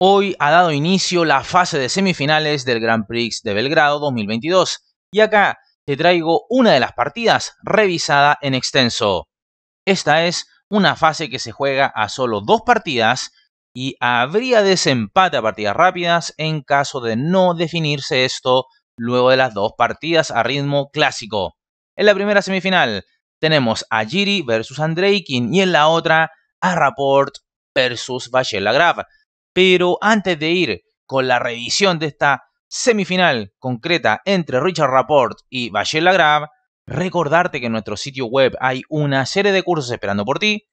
Hoy ha dado inicio la fase de semifinales del Grand Prix de Belgrado 2022 y acá te traigo una de las partidas revisada en extenso. Esta es una fase que se juega a solo dos partidas y habría desempate a partidas rápidas en caso de no definirse esto luego de las dos partidas a ritmo clásico. En la primera semifinal tenemos a Giri versus Andreikin y en la otra a Rapport versus Vachela pero antes de ir con la revisión de esta semifinal concreta entre Richard Rapport y Valle Lagrave, recordarte que en nuestro sitio web hay una serie de cursos esperando por ti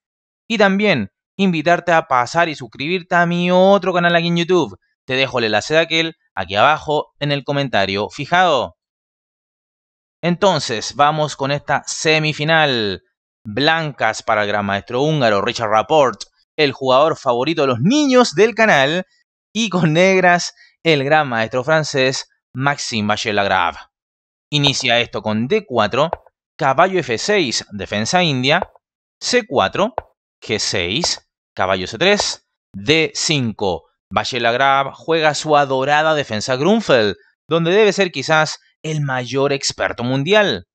y también invitarte a pasar y suscribirte a mi otro canal aquí en YouTube. Te dejo el enlace de aquel aquí abajo en el comentario fijado. Entonces, vamos con esta semifinal. Blancas para el gran maestro húngaro Richard Rapport el jugador favorito de los niños del canal, y con negras, el gran maestro francés Maxime Vachier-Lagrave. Inicia esto con D4, caballo F6, defensa india, C4, G6, caballo C3, D5. Vachier-Lagrave juega su adorada defensa Grunfeld, donde debe ser quizás el mayor experto mundial.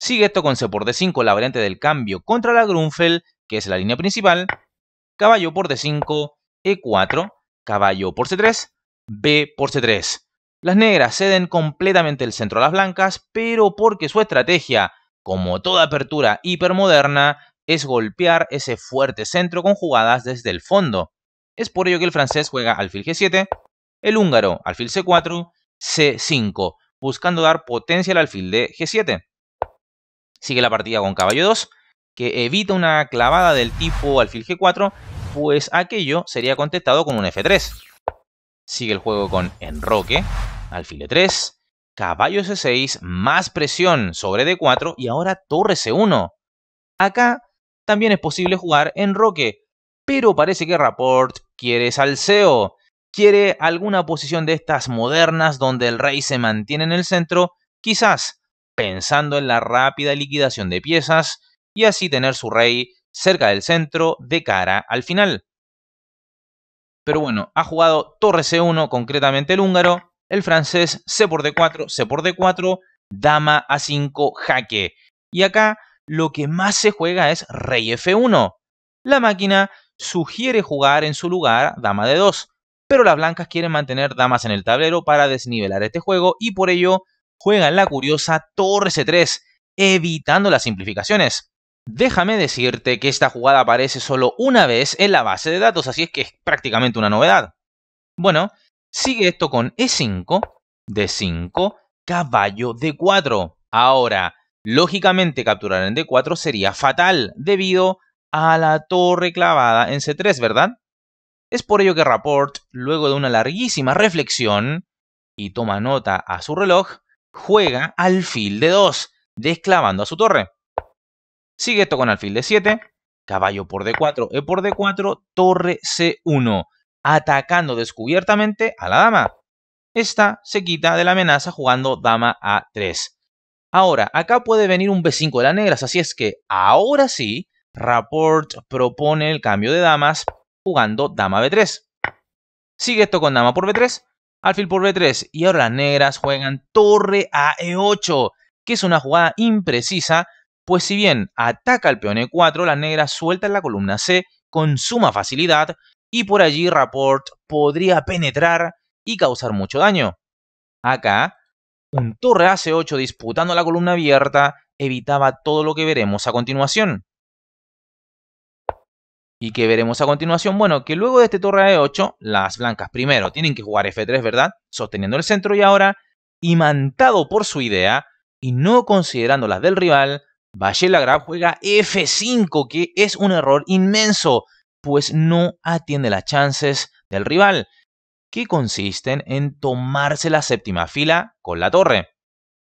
Sigue esto con C por D5, la variante del cambio contra la Grunfeld, que es la línea principal, caballo por D5, E4, caballo por C3, B por C3. Las negras ceden completamente el centro a las blancas, pero porque su estrategia, como toda apertura hipermoderna, es golpear ese fuerte centro con jugadas desde el fondo. Es por ello que el francés juega alfil G7, el húngaro alfil C4, C5, buscando dar potencia al alfil de G7. Sigue la partida con caballo 2, que evita una clavada del tipo alfil G4, pues aquello sería contestado con un F3. Sigue el juego con enroque, alfil E3, caballo C6, más presión sobre D4 y ahora torre C1. Acá también es posible jugar enroque, pero parece que Rapport quiere salseo. Quiere alguna posición de estas modernas donde el rey se mantiene en el centro, quizás pensando en la rápida liquidación de piezas y así tener su rey cerca del centro de cara al final. Pero bueno, ha jugado torre C1, concretamente el húngaro, el francés C por D4, C por D4, dama A5, jaque. Y acá lo que más se juega es rey F1. La máquina sugiere jugar en su lugar dama D2, pero las blancas quieren mantener damas en el tablero para desnivelar este juego y por ello juegan la curiosa torre C3, evitando las simplificaciones. Déjame decirte que esta jugada aparece solo una vez en la base de datos, así es que es prácticamente una novedad. Bueno, sigue esto con E5, D5, caballo D4. Ahora, lógicamente capturar en D4 sería fatal debido a la torre clavada en C3, ¿verdad? Es por ello que Rapport, luego de una larguísima reflexión, y toma nota a su reloj, juega al alfil de 2, desclavando a su torre. Sigue esto con alfil de 7, caballo por d4, e por d4, torre c1, atacando descubiertamente a la dama. Esta se quita de la amenaza jugando dama a 3. Ahora, acá puede venir un b5 de las negras, así es que ahora sí, Rapport propone el cambio de damas jugando dama b3. Sigue esto con dama por b3, alfil por b3 y ahora las negras juegan torre a e8, que es una jugada imprecisa pues si bien ataca al peón e4, las negras sueltan la columna C con suma facilidad y por allí Rapport podría penetrar y causar mucho daño. Acá, un torre AC8 disputando la columna abierta evitaba todo lo que veremos a continuación. ¿Y qué veremos a continuación? Bueno, que luego de este torre A8, las blancas primero tienen que jugar F3, ¿verdad? Sosteniendo el centro y ahora, imantado por su idea y no considerando las del rival, Valle juega F5, que es un error inmenso, pues no atiende las chances del rival, que consisten en tomarse la séptima fila con la torre.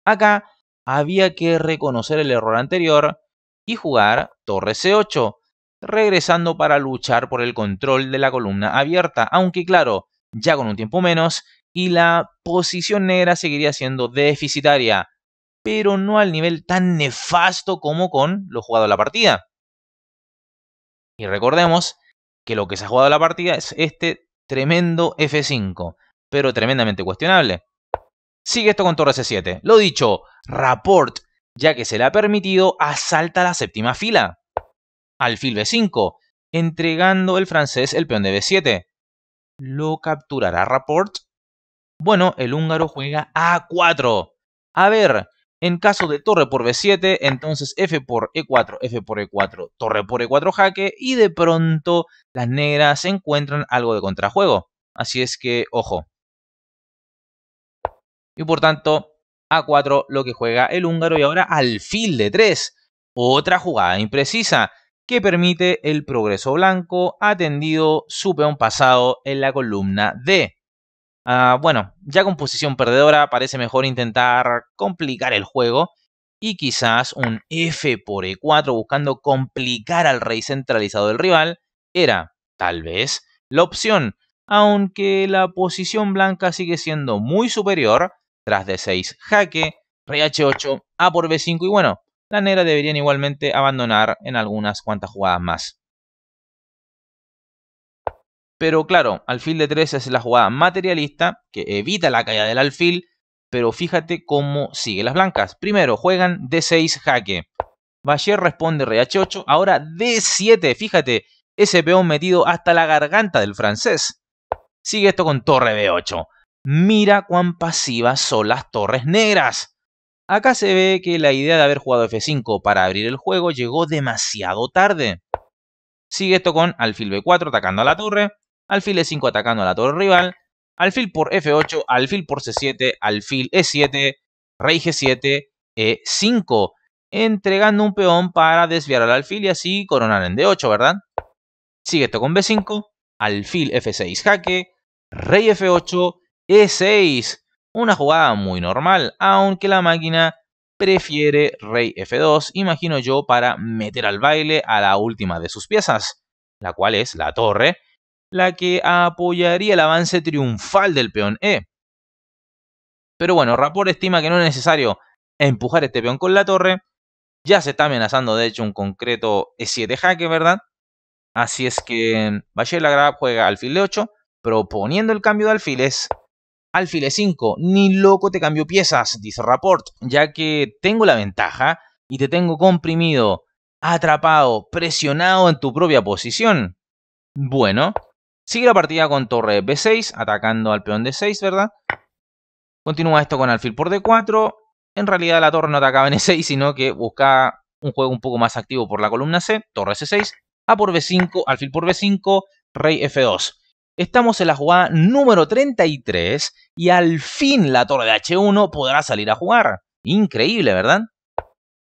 Acá había que reconocer el error anterior y jugar torre C8, regresando para luchar por el control de la columna abierta, aunque claro, ya con un tiempo menos, y la posición negra seguiría siendo deficitaria, pero no al nivel tan nefasto como con lo jugado a la partida. Y recordemos que lo que se ha jugado a la partida es este tremendo F5, pero tremendamente cuestionable. Sigue esto con torre C7. Lo dicho, Rapport, ya que se le ha permitido, asalta la séptima fila. Al Alfil B5, entregando el francés el peón de B7. ¿Lo capturará Rapport? Bueno, el húngaro juega A4. A ver, en caso de torre por b7, entonces f por e4, f por e4, torre por e4 jaque y de pronto las negras encuentran algo de contrajuego. Así es que, ojo. Y por tanto, a4 lo que juega el húngaro y ahora alfil de 3. Otra jugada imprecisa que permite el progreso blanco atendido su peón pasado en la columna D. Ah, bueno, ya con posición perdedora parece mejor intentar complicar el juego y quizás un F por E4 buscando complicar al rey centralizado del rival era, tal vez, la opción, aunque la posición blanca sigue siendo muy superior, tras D6 jaque, rey H8, A por B5 y bueno, la negra deberían igualmente abandonar en algunas cuantas jugadas más. Pero claro, alfil de 3 es la jugada materialista que evita la caída del alfil, pero fíjate cómo sigue las blancas. Primero juegan D6 jaque. Bayer responde rey H8, ahora D7, fíjate, ese peón metido hasta la garganta del francés. Sigue esto con torre B8. Mira cuán pasivas son las torres negras. Acá se ve que la idea de haber jugado F5 para abrir el juego llegó demasiado tarde. Sigue esto con alfil B4 atacando a la torre alfil e5 atacando a la torre rival, alfil por f8, alfil por c7, alfil e7, rey g7, e5, entregando un peón para desviar al alfil y así coronar en d8, ¿verdad? Sigue esto con b5, alfil f6 jaque, rey f8, e6, una jugada muy normal, aunque la máquina prefiere rey f2, imagino yo, para meter al baile a la última de sus piezas, la cual es la torre, la que apoyaría el avance triunfal del peón E. Pero bueno, Rapport estima que no es necesario empujar este peón con la torre. Ya se está amenazando, de hecho, un concreto E7 jaque, ¿verdad? Así es que Valle Grab juega alfil de 8 proponiendo el cambio de alfiles. Alfil E5, ni loco te cambio piezas, dice Rapport, ya que tengo la ventaja y te tengo comprimido, atrapado, presionado en tu propia posición. Bueno, Sigue la partida con torre B6, atacando al peón D6, ¿verdad? Continúa esto con alfil por D4. En realidad la torre no atacaba en E6, sino que buscaba un juego un poco más activo por la columna C, torre C6, A por B5, alfil por B5, rey F2. Estamos en la jugada número 33 y al fin la torre de H1 podrá salir a jugar. Increíble, ¿verdad?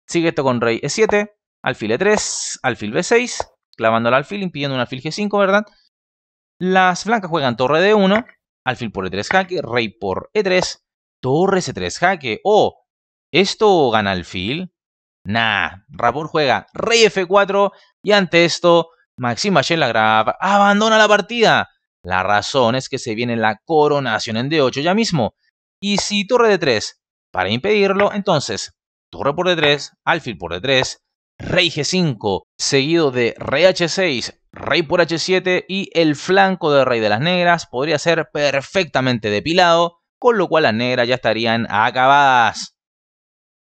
Sigue esto con rey E7, alfil E3, alfil B6, clavando al alfil, impidiendo un alfil G5, ¿verdad? Las blancas juegan torre de 1 alfil por e3 jaque, rey por e3, torre c3 jaque. O, ¿esto gana alfil? Nah, Rapor juega rey f4 y ante esto, Maxima graba, abandona la partida. La razón es que se viene la coronación en d8 ya mismo. Y si torre de 3 para impedirlo, entonces torre por d3, e alfil por d3, e rey g5, seguido de rey h6, Rey por h7 y el flanco del rey de las negras podría ser perfectamente depilado, con lo cual las negras ya estarían acabadas.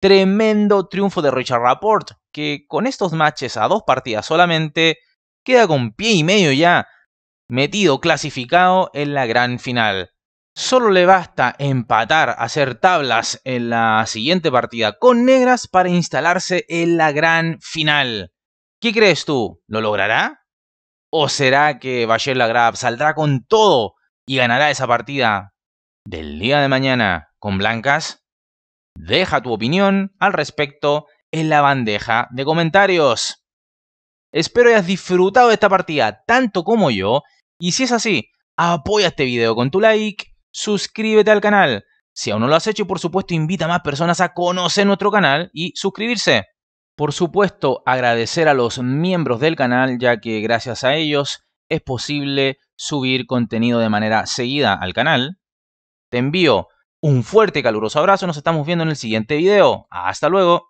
Tremendo triunfo de Richard Rapport, que con estos matches a dos partidas solamente queda con pie y medio ya metido clasificado en la gran final. Solo le basta empatar, hacer tablas en la siguiente partida con negras para instalarse en la gran final. ¿Qué crees tú? ¿Lo logrará? ¿O será que Bayer Lagrave saldrá con todo y ganará esa partida del día de mañana con blancas? Deja tu opinión al respecto en la bandeja de comentarios. Espero hayas disfrutado de esta partida tanto como yo y si es así, apoya este video con tu like, suscríbete al canal. Si aún no lo has hecho, por supuesto, invita a más personas a conocer nuestro canal y suscribirse. Por supuesto, agradecer a los miembros del canal, ya que gracias a ellos es posible subir contenido de manera seguida al canal. Te envío un fuerte y caluroso abrazo, nos estamos viendo en el siguiente video. Hasta luego.